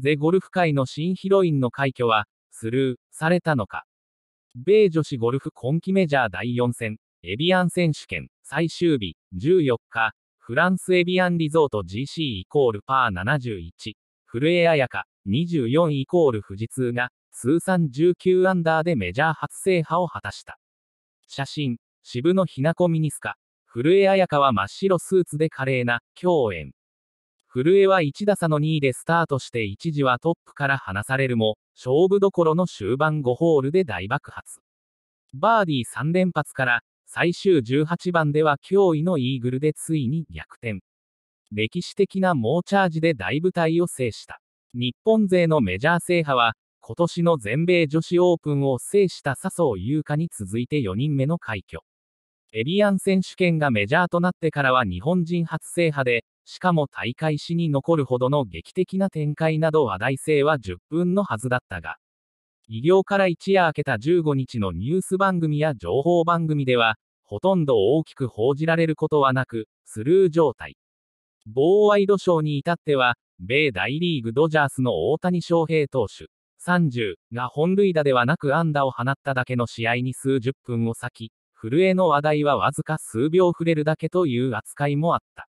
ゼゴルフ界の新ヒロインの快挙は、スルーされたのか。米女子ゴルフ今季メジャー第4戦、エビアン選手権、最終日、14日、フランスエビアンリゾート GC イコールパー71、古江彩香、24イコール富士通が、通算19アンダーでメジャー初制覇を果たした。写真、渋野雛子ミニスカ、古江彩香は真っ白スーツで華麗な、共演。古江は1打差の2位でスタートして一時はトップから離されるも、勝負どころの終盤5ホールで大爆発。バーディー3連発から、最終18番では驚異のイーグルでついに逆転。歴史的な猛チャージで大舞台を制した。日本勢のメジャー制覇は、今年の全米女子オープンを制した笹生優香に続いて4人目の快挙。エビアン選手権がメジャーとなってからは日本人初制覇で、しかも大会史に残るほどの劇的な展開など話題性は10分のはずだったが、偉業から一夜明けた15日のニュース番組や情報番組では、ほとんど大きく報じられることはなく、スルー状態。ボーワイドショーに至っては、米大リーグドジャースの大谷翔平投手、30が本塁打ではなく安打を放っただけの試合に数十分を割き、震えの話題はわずか数秒触れるだけという扱いもあった。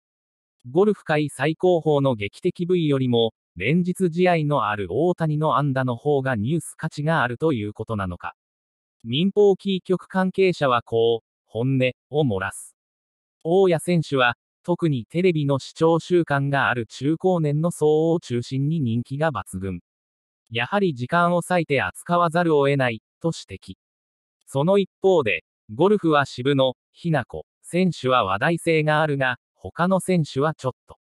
ゴルフ界最高峰の劇的部位よりも、連日試合のある大谷の安打の方がニュース価値があるということなのか。民放キー局関係者はこう、本音を漏らす。大谷選手は、特にテレビの視聴習慣がある中高年の層を中心に人気が抜群。やはり時間を割いて扱わざるを得ない、と指摘。その一方で、ゴルフは渋野、ひな子、選手は話題性があるが、他の選手はちょっと。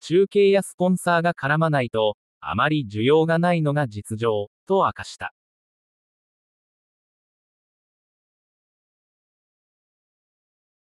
中継やスポンサーが絡まないと、あまり需要がないのが実情、と明かした。